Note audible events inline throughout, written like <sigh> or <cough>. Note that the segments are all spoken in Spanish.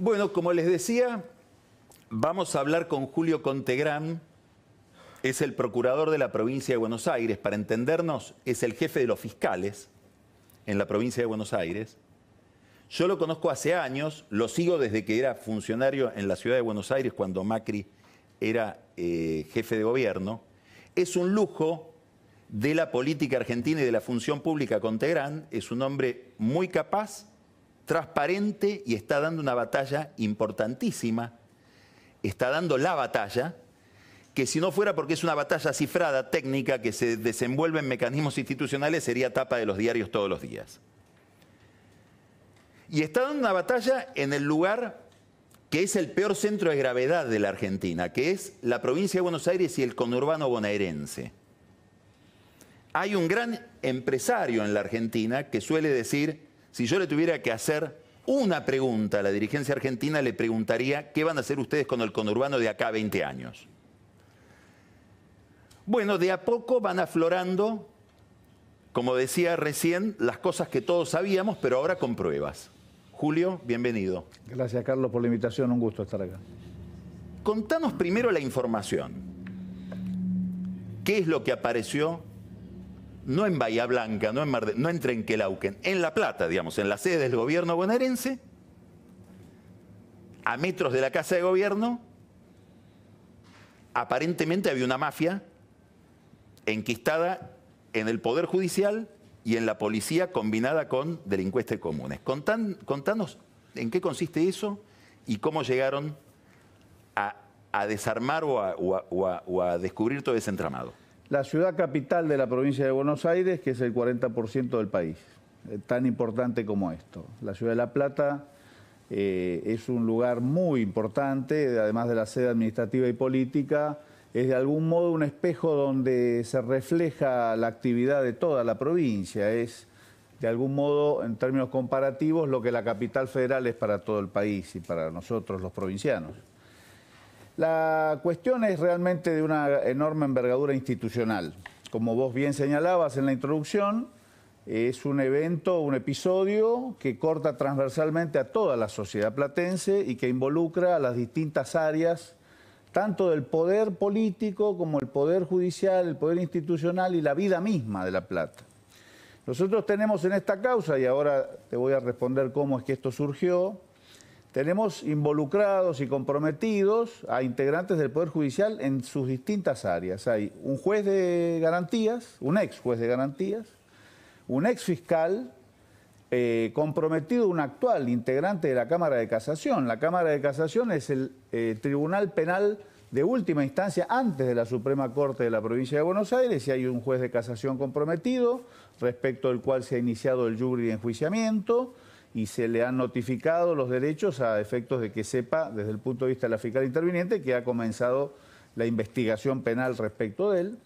Bueno, como les decía, vamos a hablar con Julio Contegrán. es el procurador de la provincia de Buenos Aires, para entendernos, es el jefe de los fiscales en la provincia de Buenos Aires. Yo lo conozco hace años, lo sigo desde que era funcionario en la ciudad de Buenos Aires cuando Macri era eh, jefe de gobierno. Es un lujo de la política argentina y de la función pública Contegrán, es un hombre muy capaz transparente y está dando una batalla importantísima, está dando la batalla, que si no fuera porque es una batalla cifrada, técnica, que se desenvuelve en mecanismos institucionales, sería tapa de los diarios todos los días. Y está dando una batalla en el lugar que es el peor centro de gravedad de la Argentina, que es la provincia de Buenos Aires y el conurbano bonaerense. Hay un gran empresario en la Argentina que suele decir, si yo le tuviera que hacer una pregunta a la dirigencia argentina, le preguntaría, ¿qué van a hacer ustedes con el conurbano de acá a 20 años? Bueno, de a poco van aflorando, como decía recién, las cosas que todos sabíamos, pero ahora con pruebas. Julio, bienvenido. Gracias, Carlos, por la invitación. Un gusto estar acá. Contanos primero la información. ¿Qué es lo que apareció no en Bahía Blanca, no en, Mar no en Trenquelauquen, en La Plata, digamos, en la sede del gobierno bonaerense, a metros de la casa de gobierno, aparentemente había una mafia enquistada en el Poder Judicial y en la policía combinada con delincuentes comunes. contanos en qué consiste eso y cómo llegaron a, desarmar o a descubrir todo ese entramado la ciudad capital de la provincia de Buenos Aires, que es el 40% del país, eh, tan importante como esto. La ciudad de La Plata eh, es un lugar muy importante, además de la sede administrativa y política, es de algún modo un espejo donde se refleja la actividad de toda la provincia, es de algún modo, en términos comparativos, lo que la capital federal es para todo el país y para nosotros los provincianos. La cuestión es realmente de una enorme envergadura institucional. Como vos bien señalabas en la introducción, es un evento, un episodio que corta transversalmente a toda la sociedad platense y que involucra a las distintas áreas, tanto del poder político como el poder judicial, el poder institucional y la vida misma de La Plata. Nosotros tenemos en esta causa, y ahora te voy a responder cómo es que esto surgió, tenemos involucrados y comprometidos a integrantes del Poder Judicial en sus distintas áreas. Hay un juez de garantías, un ex juez de garantías, un ex fiscal, eh, comprometido un actual integrante de la Cámara de Casación. La Cámara de Casación es el eh, tribunal penal de última instancia antes de la Suprema Corte de la Provincia de Buenos Aires y hay un juez de casación comprometido respecto al cual se ha iniciado el jury de enjuiciamiento y se le han notificado los derechos a efectos de que sepa, desde el punto de vista de la fiscal interviniente, que ha comenzado la investigación penal respecto de él.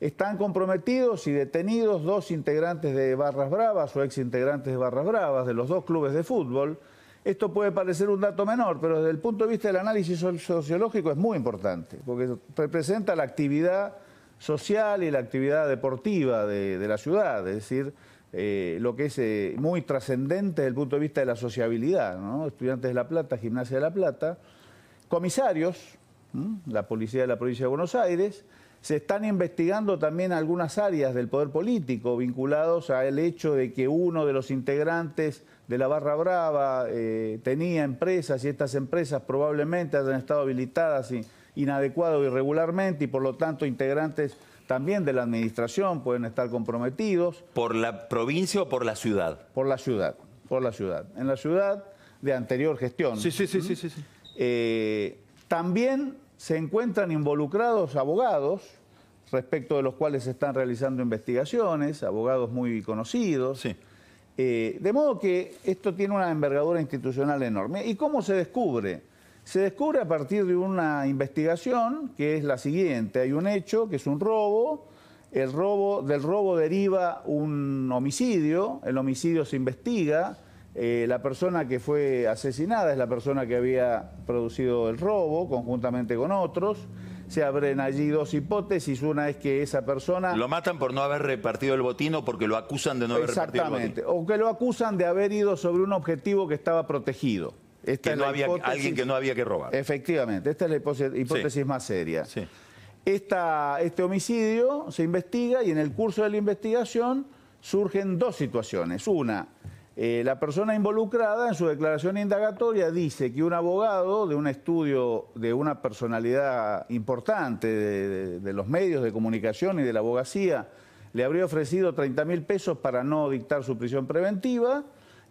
Están comprometidos y detenidos dos integrantes de Barras Bravas o ex integrantes de Barras Bravas de los dos clubes de fútbol. Esto puede parecer un dato menor, pero desde el punto de vista del análisis sociológico es muy importante, porque representa la actividad social y la actividad deportiva de, de la ciudad, es decir, eh, lo que es eh, muy trascendente desde el punto de vista de la sociabilidad, estudiantes de La Plata, Gimnasia de La Plata, comisarios, la policía de la provincia de Buenos Aires, se están investigando también algunas áreas del poder político vinculados al hecho de que uno de los integrantes de la Barra Brava eh, tenía empresas y estas empresas probablemente hayan estado habilitadas inadecuado irregularmente y por lo tanto integrantes también de la administración pueden estar comprometidos. ¿Por la provincia o por la ciudad? Por la ciudad, por la ciudad. En la ciudad de anterior gestión. Sí, sí, sí, sí, sí. Eh, también se encuentran involucrados abogados respecto de los cuales se están realizando investigaciones, abogados muy conocidos. Sí. Eh, de modo que esto tiene una envergadura institucional enorme. ¿Y cómo se descubre? Se descubre a partir de una investigación que es la siguiente. Hay un hecho que es un robo. El robo, del robo deriva un homicidio. El homicidio se investiga. Eh, la persona que fue asesinada es la persona que había producido el robo conjuntamente con otros. Se abren allí dos hipótesis. Una es que esa persona... Lo matan por no haber repartido el botín o porque lo acusan de no haber repartido el botín. Exactamente. O que lo acusan de haber ido sobre un objetivo que estaba protegido no había alguien que no había que robar. Efectivamente, esta es la hipótesis más seria. este homicidio se investiga y en el curso de la investigación surgen dos situaciones. Una, eh, la persona involucrada en su declaración indagatoria dice que un abogado de un estudio de una personalidad importante de, de los medios de comunicación y de la abogacía le habría ofrecido 30 mil pesos para no dictar su prisión preventiva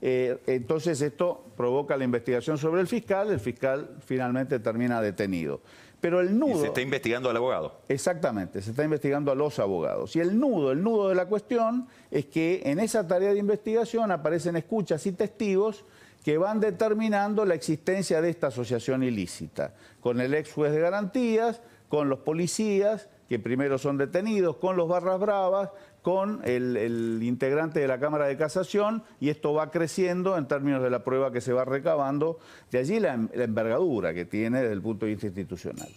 eh, entonces esto provoca la investigación sobre el fiscal, el fiscal finalmente termina detenido. Pero el nudo... se está investigando al abogado. Exactamente, se está investigando a los abogados. Y el nudo, el nudo de la cuestión es que en esa tarea de investigación aparecen escuchas y testigos que van determinando la existencia de esta asociación ilícita, con el ex juez de garantías, con los policías, que primero son detenidos, con los barras bravas, con el, integrante de la Cámara de Casación, y esto va creciendo en términos de la prueba que se va recabando, de allí la, envergadura que tiene desde el punto de vista institucional.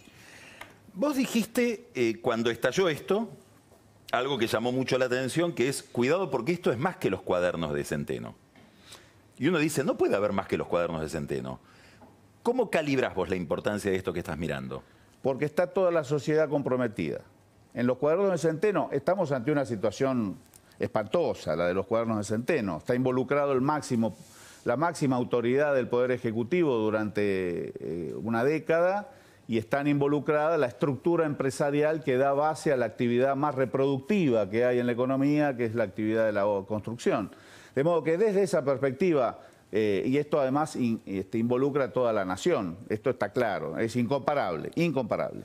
Vos dijiste, eh, cuando estalló esto, algo que llamó mucho la atención, que es, cuidado porque esto es más que los cuadernos de Centeno. Y uno dice, no puede haber más que los cuadernos de Centeno. ¿Cómo calibras vos la importancia de esto que estás mirando? porque está toda la sociedad comprometida. En los cuadernos de Centeno estamos ante una situación espantosa, la de los cuadernos de Centeno. Está involucrado el máximo, la máxima autoridad del Poder Ejecutivo durante eh, una década y están involucrada la estructura empresarial que da base a la actividad más reproductiva que hay en la economía, que es la actividad de la construcción. De modo que desde esa perspectiva, eh, y esto además este, involucra a toda la nación, esto está claro, es incomparable, incomparable.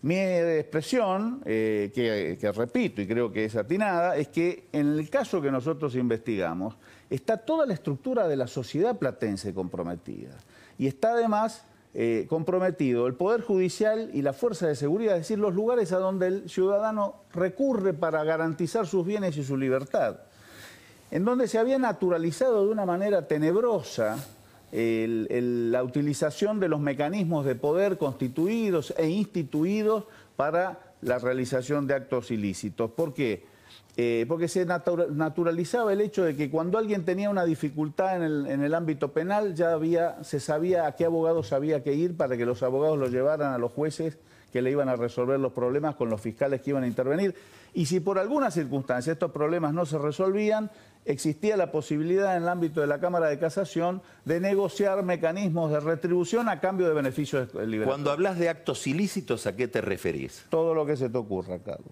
Mi expresión, eh, que, repito y creo que es atinada, es que en el caso que nosotros investigamos, está toda la estructura de la sociedad platense comprometida. Y está además eh, comprometido el Poder Judicial y la Fuerza de Seguridad, es decir, los lugares a donde el ciudadano recurre para garantizar sus bienes y su libertad en donde se había naturalizado de una manera tenebrosa la utilización de los mecanismos de poder constituidos e instituidos para la realización de actos ilícitos. ¿Por qué? Eh, porque se naturalizaba el hecho de que cuando alguien tenía una dificultad en el, ámbito penal, ya había, se sabía a qué abogados había que ir para que los abogados lo llevaran a los jueces que le iban a resolver los problemas con los fiscales que iban a intervenir. Y si por alguna circunstancia estos problemas no se resolvían, existía la posibilidad en el ámbito de la Cámara de Casación de negociar mecanismos de retribución a cambio de beneficios liberales. Cuando hablas de actos ilícitos, ¿a qué te referís? Todo lo que se te ocurra, Carlos.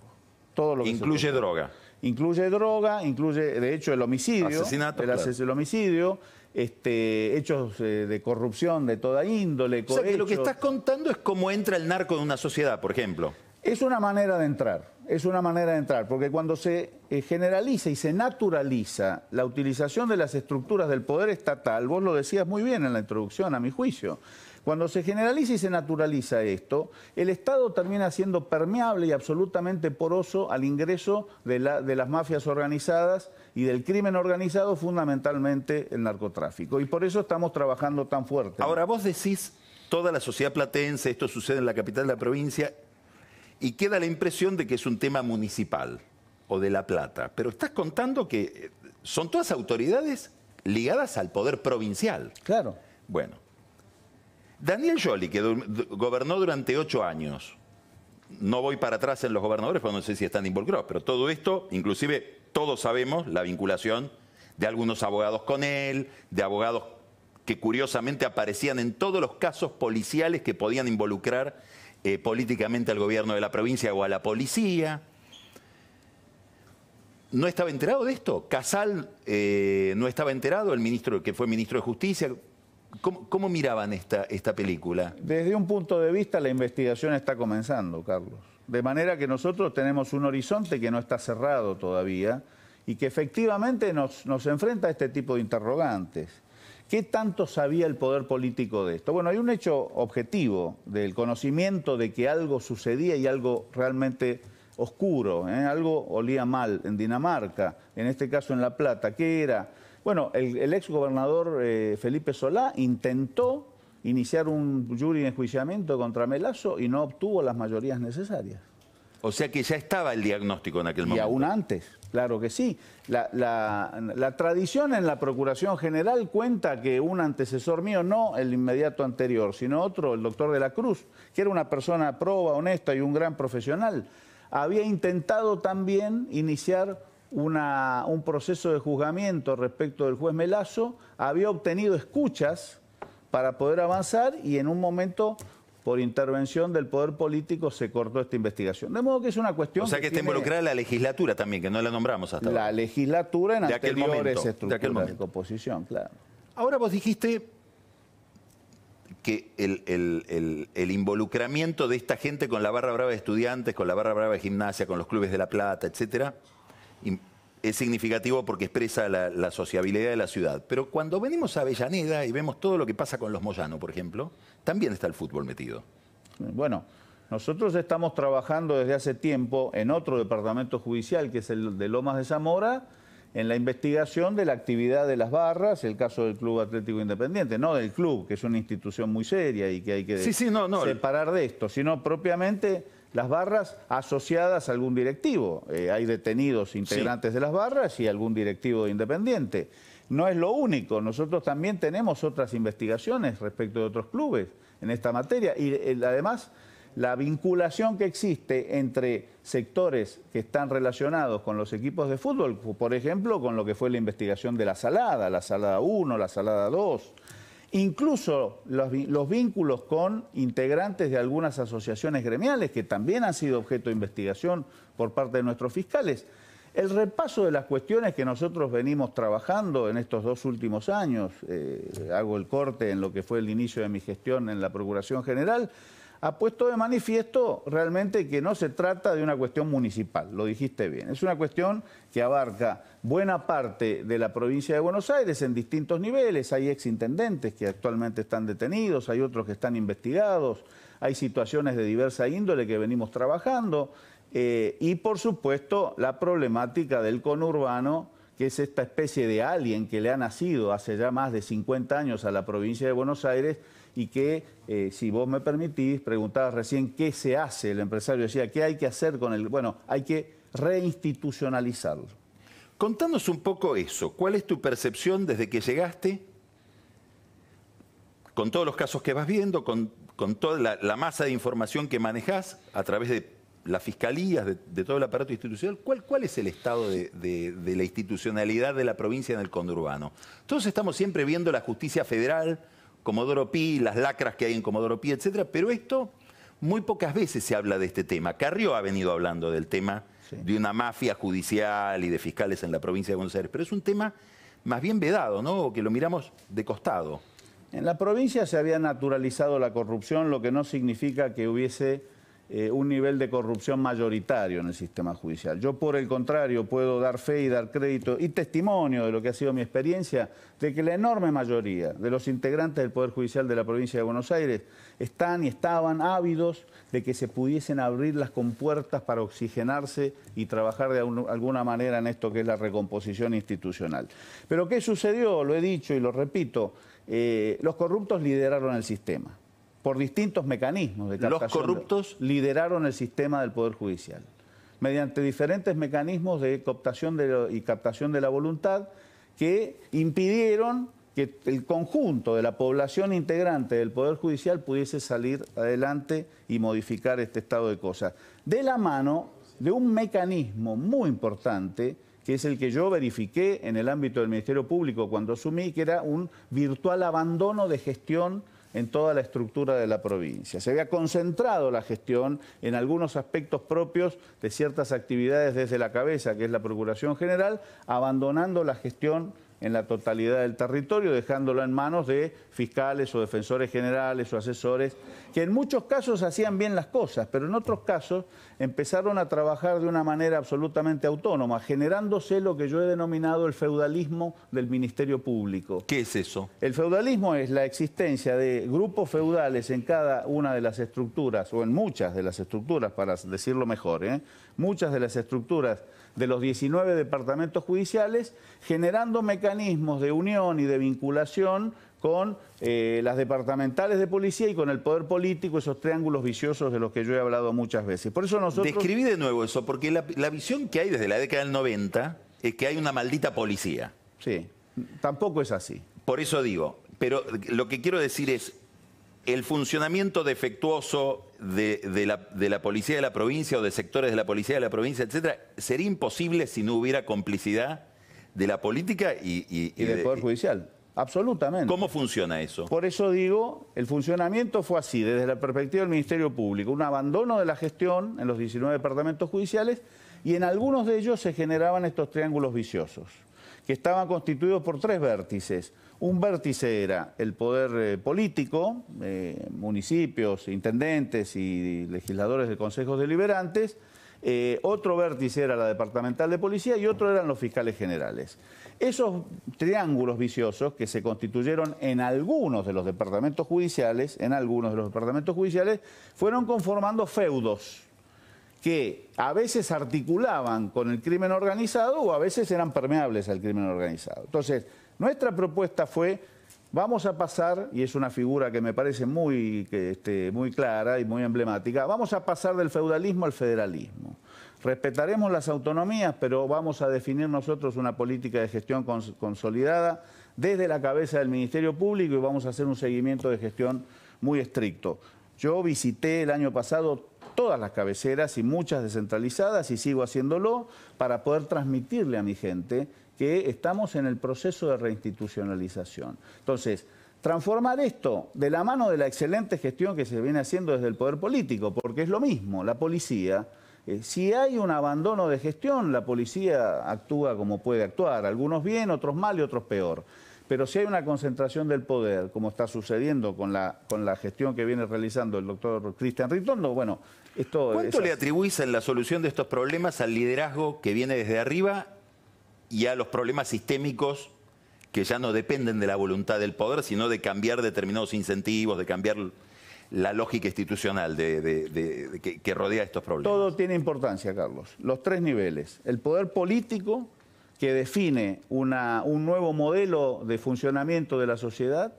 Todo lo que Incluye droga. Incluye droga, incluye, de hecho, el homicidio. El, homicidio. Este, hechos eh, de corrupción de toda índole. O lo que estás contando es cómo entra el narco en una sociedad, por ejemplo. Es una manera de entrar, es una manera de entrar, porque cuando se eh, generaliza y se naturaliza la utilización de las estructuras del poder estatal, vos lo decías muy bien en la introducción, a mi juicio, cuando se generaliza y se naturaliza esto, el Estado termina siendo permeable y absolutamente poroso al ingreso de, de las mafias organizadas y del crimen organizado, fundamentalmente el narcotráfico. Y por eso estamos trabajando tan fuerte. Ahora, vos decís, toda la sociedad platense, esto sucede en la capital de la provincia, y queda la impresión de que es un tema municipal o de La Plata. Pero estás contando que eh, son todas autoridades ligadas al poder provincial. Claro. Bueno. Daniel Jolly, que gobernó durante ocho años, no voy para atrás en los gobernadores, porque no sé si están involucrados, pero todo esto, inclusive todos sabemos la vinculación de algunos abogados con él, de abogados que curiosamente aparecían en todos los casos policiales que podían involucrar eh, políticamente al gobierno de la provincia o a la policía. ¿No estaba enterado de esto? ¿Casal eh, no estaba enterado, el ministro que fue ministro de Justicia? ¿Cómo, miraban esta, esta película? Desde un punto de vista, la investigación está comenzando, Carlos. De manera que nosotros tenemos un horizonte que no está cerrado todavía y que efectivamente nos, nos enfrenta a este tipo de interrogantes. ¿Qué tanto sabía el poder político de esto? Bueno, hay un hecho objetivo del conocimiento de que algo sucedía y algo realmente oscuro, ¿eh? algo olía mal en Dinamarca, en este caso en La Plata. ¿Qué era? Bueno, el, ex gobernador eh, Felipe Solá intentó iniciar un jury de enjuiciamiento contra Melazo y no obtuvo las mayorías necesarias. O sea que ya estaba el diagnóstico en aquel momento. Y aún antes, claro que sí. La, tradición en la Procuración General cuenta que un antecesor mío, no el inmediato anterior, sino otro, el doctor de la Cruz, que era una persona proba, honesta y un gran profesional, había intentado también iniciar un proceso de juzgamiento respecto del juez Melazo, había obtenido escuchas para poder avanzar y en un momento por intervención del poder político se cortó esta investigación. De modo que es una cuestión... O sea que, está involucrada la legislatura también, que no la nombramos hasta ahora. La legislatura en aquel momento, de, aquel momento. de composición, claro. Ahora vos dijiste que el, el, involucramiento de esta gente con la barra brava de estudiantes, con la barra brava de gimnasia, con los clubes de La Plata, etcétera, es significativo porque expresa la, sociabilidad de la ciudad. Pero cuando venimos a Avellaneda y vemos todo lo que pasa con los Moyano, por ejemplo, también está el fútbol metido. Bueno, nosotros estamos trabajando desde hace tiempo en otro departamento judicial, que es el de Lomas de Zamora, en la investigación de la actividad de las barras, el caso del Club Atlético Independiente, no del club, que es una institución muy seria y que hay que no, no. separar de esto, sino propiamente las barras asociadas a algún directivo. Eh, hay detenidos integrantes de las barras y algún directivo independiente. No es lo único, nosotros también tenemos otras investigaciones respecto de otros clubes en esta materia y además la vinculación que existe entre sectores que están relacionados con los equipos de fútbol, por ejemplo, con lo que fue la investigación de la Salada, la Salada 1, la Salada 2, incluso los, vínculos con integrantes de algunas asociaciones gremiales que también han sido objeto de investigación por parte de nuestros fiscales. El repaso de las cuestiones que nosotros venimos trabajando en estos dos últimos años, eh, hago el corte en lo que fue el inicio de mi gestión en la Procuración General, ha puesto de manifiesto realmente que no se trata de una cuestión municipal, lo dijiste bien, es una cuestión que abarca buena parte de la provincia de Buenos Aires en distintos niveles, hay exintendentes que actualmente están detenidos, hay otros que están investigados, hay situaciones de diversa índole que venimos trabajando eh, y por supuesto la problemática del conurbano que es esta especie de alien que le ha nacido hace ya más de 50 años a la provincia de Buenos Aires y que, eh, si vos me permitís, preguntabas recién qué se hace, el empresario decía, ¿qué hay que hacer con el...? Bueno, hay que reinstitucionalizarlo. Contándonos un poco eso, ¿cuál es tu percepción desde que llegaste? Con todos los casos que vas viendo, con, toda la, masa de información que manejas a través de las fiscalías, de, todo el aparato institucional, ¿cuál, cuál es el estado de, la institucionalidad de la provincia en el urbano? Todos estamos siempre viendo la justicia federal, Comodoro Pi, las lacras que hay en Comodoro Pi, etcétera, pero esto muy pocas veces se habla de este tema. Carrió ha venido hablando del tema de una mafia judicial y de fiscales en la provincia de Buenos Aires, pero es un tema más bien vedado, ¿no? Que lo miramos de costado. En la provincia se había naturalizado la corrupción, lo que no significa que hubiese eh, un nivel de corrupción mayoritario en el sistema judicial. Yo, por el contrario, puedo dar fe y dar crédito y testimonio de lo que ha sido mi experiencia, de que la enorme mayoría de los integrantes del Poder Judicial de la provincia de Buenos Aires están y estaban ávidos de que se pudiesen abrir las compuertas para oxigenarse y trabajar de alguna manera en esto que es la recomposición institucional. Pero ¿qué sucedió? Lo he dicho y lo repito, eh, los corruptos lideraron el sistema por distintos mecanismos de captación. Los corruptos lideraron el sistema del Poder Judicial. Mediante diferentes mecanismos de cooptación y captación de la voluntad que impidieron que el conjunto de la población integrante del Poder Judicial pudiese salir adelante y modificar este estado de cosas. De la mano de un mecanismo muy importante, que es el que yo verifiqué en el ámbito del Ministerio Público cuando asumí, que era un virtual abandono de gestión en toda la estructura de la provincia. Se había concentrado la gestión en algunos aspectos propios de ciertas actividades desde la cabeza, que es la Procuración General, abandonando la gestión en la totalidad del territorio, dejándolo en manos de fiscales o defensores generales o asesores, que en muchos casos hacían bien las cosas, pero en otros casos empezaron a trabajar de una manera absolutamente autónoma, generándose lo que yo he denominado el feudalismo del Ministerio Público. ¿Qué es eso? El feudalismo es la existencia de grupos feudales en cada una de las estructuras, o en muchas de las estructuras, para decirlo mejor, ¿eh? muchas de las estructuras de los 19 departamentos judiciales, generando mecanismos mecanismos de unión y de vinculación con eh, las departamentales de policía y con el poder político, esos triángulos viciosos de los que yo he hablado muchas veces. Por eso nosotros... Describí de nuevo eso, porque la, visión que hay desde la década del 90 es que hay una maldita policía. Sí, tampoco es así. Por eso digo, pero lo que quiero decir es, el funcionamiento defectuoso de, la, de, la, policía de la provincia o de sectores de la policía de la provincia, etcétera, sería imposible si no hubiera complicidad de la política y... del Poder Judicial, absolutamente. ¿Cómo funciona eso? Por eso digo, el funcionamiento fue así, desde la perspectiva del Ministerio Público, un abandono de la gestión en los 19 departamentos judiciales y en algunos de ellos se generaban estos triángulos viciosos, que estaban constituidos por tres vértices. Un vértice era el poder eh, político, eh, municipios, intendentes y legisladores de consejos deliberantes, eh, otro vértice era la departamental de policía y otro eran los fiscales generales. Esos triángulos viciosos que se constituyeron en algunos de los departamentos judiciales, en algunos de los departamentos judiciales, fueron conformando feudos que a veces articulaban con el crimen organizado o a veces eran permeables al crimen organizado. Entonces, nuestra propuesta fue Vamos a pasar, y es una figura que me parece muy, que, este, muy clara y muy emblemática, vamos a pasar del feudalismo al federalismo. Respetaremos las autonomías, pero vamos a definir nosotros una política de gestión consolidada desde la cabeza del Ministerio Público y vamos a hacer un seguimiento de gestión muy estricto. Yo visité el año pasado todas las cabeceras y muchas descentralizadas y sigo haciéndolo para poder transmitirle a mi gente que estamos en el proceso de reinstitucionalización. Entonces, transformar esto de la mano de la excelente gestión que se viene haciendo desde el poder político, porque es lo mismo, la policía, eh, si hay un abandono de gestión, la policía actúa como puede actuar, algunos bien, otros mal y otros peor. Pero si hay una concentración del poder, como está sucediendo con la, con la gestión que viene realizando el doctor Cristian Ritondo, bueno, esto... ¿Cuánto le atribuís en la solución de estos problemas al liderazgo que viene desde arriba y a los problemas sistémicos que ya no dependen de la voluntad del poder, sino de cambiar determinados incentivos, de cambiar la lógica institucional de, que, que, rodea estos problemas. Todo tiene importancia, Carlos. Los tres niveles. El poder político, que define una, un nuevo modelo de funcionamiento de la sociedad.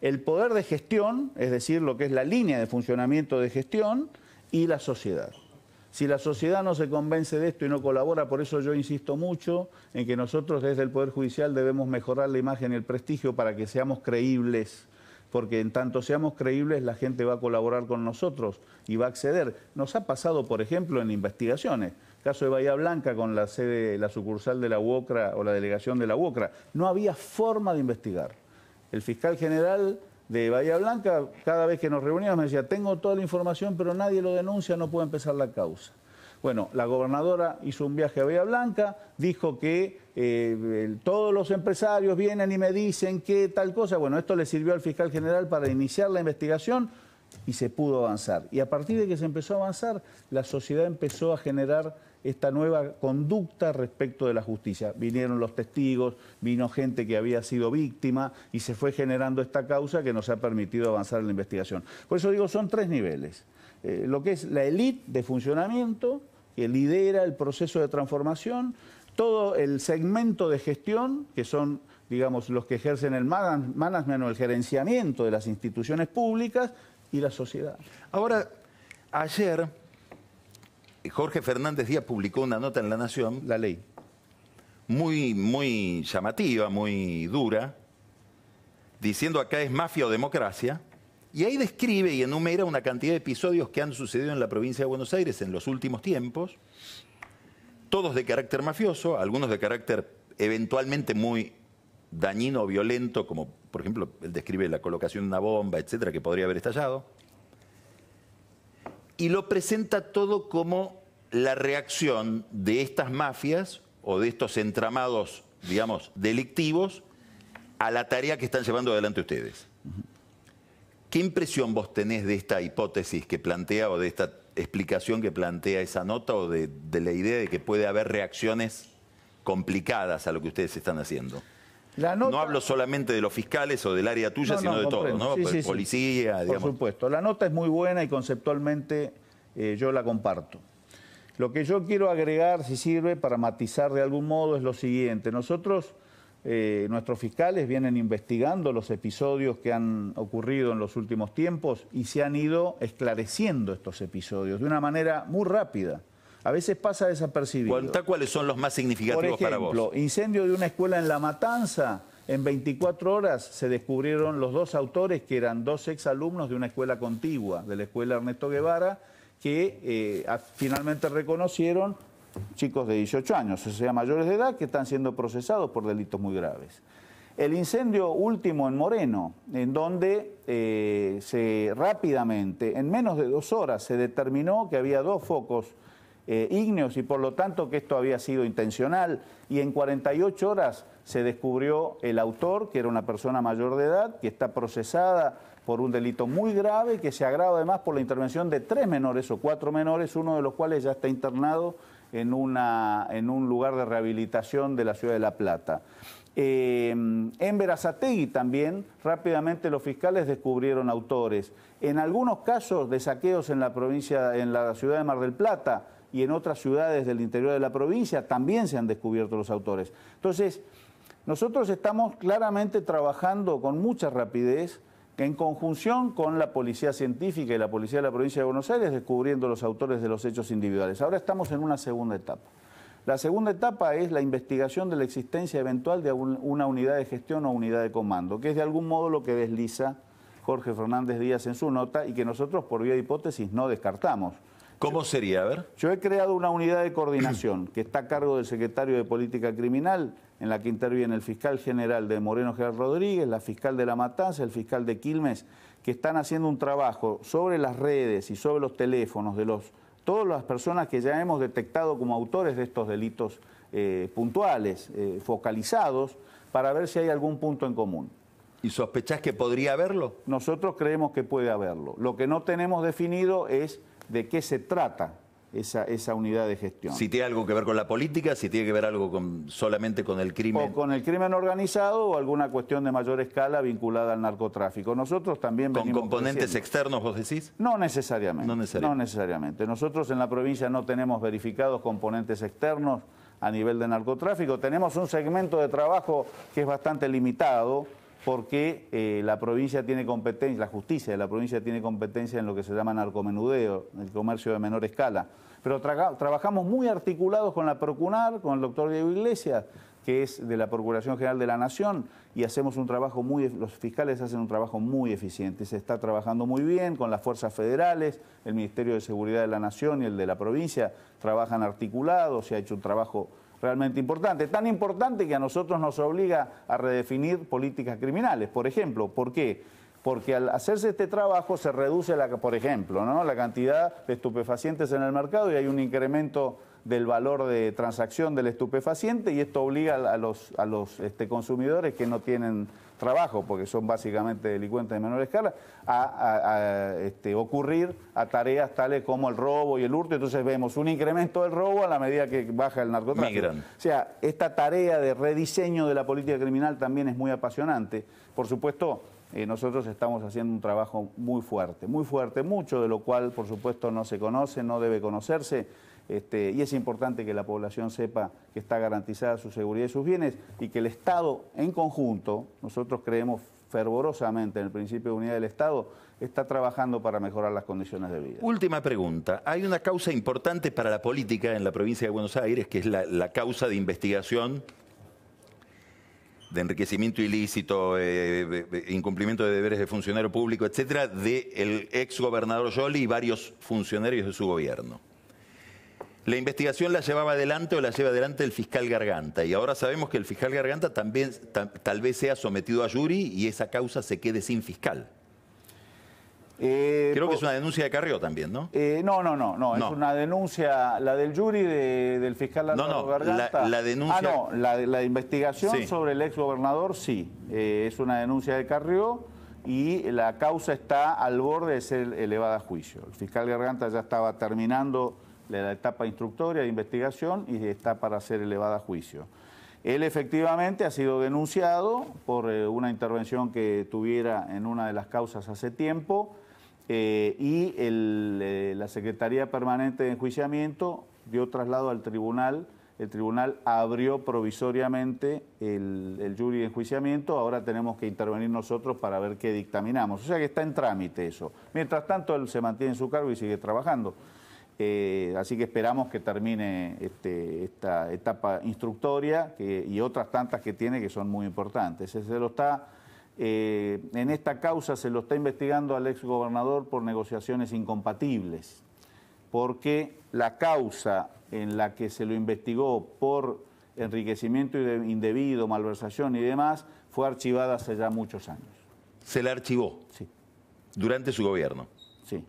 El poder de gestión, es decir, lo que es la línea de funcionamiento de gestión, y la sociedad. Si la sociedad no se convence de esto y no colabora, por eso yo insisto mucho en que nosotros desde el Poder Judicial debemos mejorar la imagen y el prestigio para que seamos creíbles porque en tanto seamos creíbles la gente va a colaborar con nosotros y va a acceder. Nos ha pasado, por ejemplo, en investigaciones. Caso de Bahía Blanca con la sede, la sucursal de la UOCRA o la delegación de la UOCRA. No había forma de investigar. El fiscal general de Bahía Blanca, cada vez que nos reuníamos me decía, tengo toda la información, pero nadie lo denuncia, no puede empezar la causa. Bueno, la gobernadora hizo un viaje a Bahía Blanca, dijo que eh, todos los empresarios vienen y me dicen que tal cosa. Bueno, esto le sirvió al fiscal general para iniciar la investigación y se pudo avanzar. Y a partir de que se empezó a avanzar, la sociedad empezó a generar esta nueva conducta respecto de la justicia. Vinieron los testigos, vino gente que había sido víctima y se fue generando esta causa que nos ha permitido avanzar en la investigación. Por eso digo, son tres niveles. Eh, lo que es la élite de funcionamiento, que lidera el proceso de transformación, todo el segmento de gestión, que son digamos, los que ejercen el management o el gerenciamiento de las instituciones públicas y la sociedad. Ahora, ayer Jorge Fernández Díaz publicó una nota en La Nación. La ley. Muy, muy llamativa, muy dura, diciendo acá es mafia o democracia. Y ahí describe y enumera una cantidad de episodios que han sucedido en la provincia de Buenos Aires en los últimos tiempos, todos de carácter mafioso, algunos de carácter eventualmente muy dañino o violento, como por ejemplo él describe la colocación de una bomba, etcétera, que podría haber estallado y lo presenta todo como la reacción de estas mafias o de estos entramados, digamos, delictivos a la tarea que están llevando adelante ustedes. ¿Qué impresión vos tenés de esta hipótesis que plantea o de esta explicación que plantea esa nota o de, de la idea de que puede haber reacciones complicadas a lo que ustedes están haciendo? No hablo solamente de los fiscales o del área tuya, sino de todo, ¿no? Policía, Por supuesto. La nota es muy buena y conceptualmente eh, yo la comparto. Lo que yo quiero agregar, si sirve, para matizar de algún modo, es lo siguiente. Nosotros, eh, nuestros fiscales vienen investigando los episodios que han ocurrido en los últimos tiempos y se han ido esclareciendo estos episodios de una manera muy rápida a veces pasa desapercibido. cuáles son los más significativos para vos. Por ejemplo, Incendio de una escuela en La Matanza. En 24 horas se descubrieron los dos autores que eran dos exalumnos de una escuela contigua, de la escuela Ernesto Guevara, que eh, finalmente reconocieron chicos de 18 años, o sea, mayores de edad, que están siendo procesados por delitos muy graves. El incendio último en Moreno, en donde eh, se rápidamente, en menos de dos horas, se determinó que había dos focos eh, y por lo tanto que esto había sido intencional. Y en 48 horas se descubrió el autor, que era una persona mayor de edad, que está procesada por un delito muy grave, que se agrava además por la intervención de tres menores o cuatro menores, uno de los cuales ya está internado en, un lugar de rehabilitación de la ciudad de La Plata. Eh, en Verazategui también rápidamente los fiscales descubrieron autores. En algunos casos de saqueos en la provincia, en la ciudad de Mar del Plata, y en otras ciudades del interior de la provincia también se han descubierto los autores. Entonces, nosotros estamos claramente trabajando con mucha rapidez en conjunción con la Policía Científica y la Policía de la Provincia de Buenos Aires descubriendo los autores de los hechos individuales. Ahora estamos en una segunda etapa. La segunda etapa es la investigación de la existencia eventual de una unidad de gestión o unidad de comando, que es de algún modo lo que desliza Jorge Fernández Díaz en su nota y que nosotros por vía de hipótesis no descartamos. ¿Cómo sería? A ver. Yo he creado una unidad de coordinación que está a cargo del secretario de Política Criminal, en la que interviene el fiscal general de Moreno Gerard Rodríguez, la fiscal de La Matanza, el fiscal de Quilmes, que están haciendo un trabajo sobre las redes y sobre los teléfonos de los todas las personas que ya hemos detectado como autores de estos delitos eh, puntuales, eh, focalizados, para ver si hay algún punto en común. ¿Y sospechás que podría haberlo? Nosotros creemos que puede haberlo. Lo que no tenemos definido es de qué se trata esa, unidad de gestión. Si tiene algo que ver con la política, si tiene que ver algo solamente con el crimen. O con el crimen organizado o alguna cuestión de mayor escala vinculada al narcotráfico. Nosotros también ¿Con componentes externos, vos decís? no necesariamente. No necesariamente. Nosotros en la provincia no tenemos verificados componentes externos a nivel de narcotráfico. Tenemos un segmento de trabajo que es bastante limitado porque eh, la provincia tiene competencia, la justicia de la provincia tiene competencia en lo que se llama narcomenudeo, el comercio de menor escala. Pero trabajamos muy articulados con la Procunar, con el doctor Diego Iglesias, que es de la Procuración General de la Nación, y hacemos un trabajo muy, los fiscales hacen un trabajo muy eficiente, se está trabajando muy bien con las fuerzas federales, el Ministerio de Seguridad de la Nación y el de la provincia, trabajan articulados, se ha hecho un trabajo realmente importante. Tan importante que a nosotros nos obliga a redefinir políticas criminales. Por ejemplo, ¿por qué? Porque al hacerse este trabajo se reduce, la, por ejemplo, ¿no? la cantidad de estupefacientes en el mercado y hay un incremento del valor de transacción del estupefaciente y esto obliga a los, a los este, consumidores que no tienen trabajo, porque son básicamente delincuentes de menor escala, a, este, ocurrir a tareas tales como el robo y el hurto. Entonces vemos un incremento del robo a la medida que baja el narcotráfico. O sea, esta tarea de rediseño de la política criminal también es muy apasionante. Por supuesto, eh, nosotros estamos haciendo un trabajo muy fuerte, muy fuerte, mucho de lo cual, por supuesto, no se conoce, no debe conocerse este, y es importante que la población sepa que está garantizada su seguridad y sus bienes y que el Estado en conjunto, nosotros creemos fervorosamente en el principio de unidad del Estado, está trabajando para mejorar las condiciones de vida. Última pregunta. Hay una causa importante para la política en la provincia de Buenos Aires, que es la, causa de investigación de enriquecimiento ilícito, eh, incumplimiento de deberes de funcionario público, etcétera, del ex gobernador Yoli y varios funcionarios de su gobierno. La investigación la llevaba adelante o la lleva adelante el fiscal Garganta y ahora sabemos que el fiscal Garganta también tal vez sea sometido a jury y esa causa se quede sin fiscal. Eh, Creo que es una denuncia de Carrió también, ¿no? Eh, no, no, no, no, es una denuncia, la del jury del fiscal no, no, Garganta. La, denuncia... Ah, no, la, investigación sobre el ex gobernador sí, eh, es una denuncia de Carrió y la causa está al borde de ser elevada a juicio. El fiscal Garganta ya estaba terminando la etapa instructoria de investigación y está para ser elevada a juicio. Él efectivamente ha sido denunciado por eh, una intervención que tuviera en una de las causas hace tiempo eh, y eh, la Secretaría Permanente de Enjuiciamiento dio traslado al tribunal. El tribunal abrió provisoriamente el, el jury de enjuiciamiento. Ahora tenemos que intervenir nosotros para ver qué dictaminamos. O sea que está en trámite eso. Mientras tanto, él se mantiene en su cargo y sigue trabajando. Eh, así que esperamos que termine este, esta etapa instructoria y otras tantas que tiene que son muy importantes. lo está, eh, en esta causa se lo está investigando al ex exgobernador por negociaciones incompatibles, porque la causa en la que se lo investigó por enriquecimiento indebido, malversación y demás, fue archivada hace ya muchos años. ¿Se la archivó? Sí. ¿Durante su gobierno? Sí.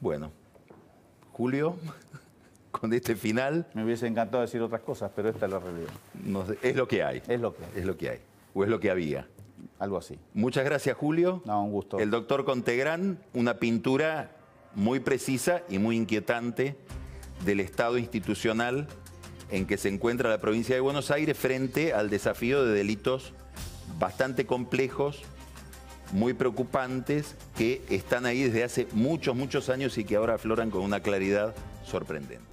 Bueno. Julio, <laughs> con este final. Me hubiese encantado decir otras cosas, pero esta es la realidad. es lo que hay. Es lo que hay. Es lo que hay. O es lo que había. Algo así. Muchas gracias, Julio. No, un gusto. El doctor Contegrán, una pintura muy precisa y muy inquietante del estado institucional en que se encuentra la provincia de Buenos Aires frente al desafío de delitos bastante complejos muy preocupantes que están ahí desde hace muchos, muchos años y que ahora afloran con una claridad sorprendente.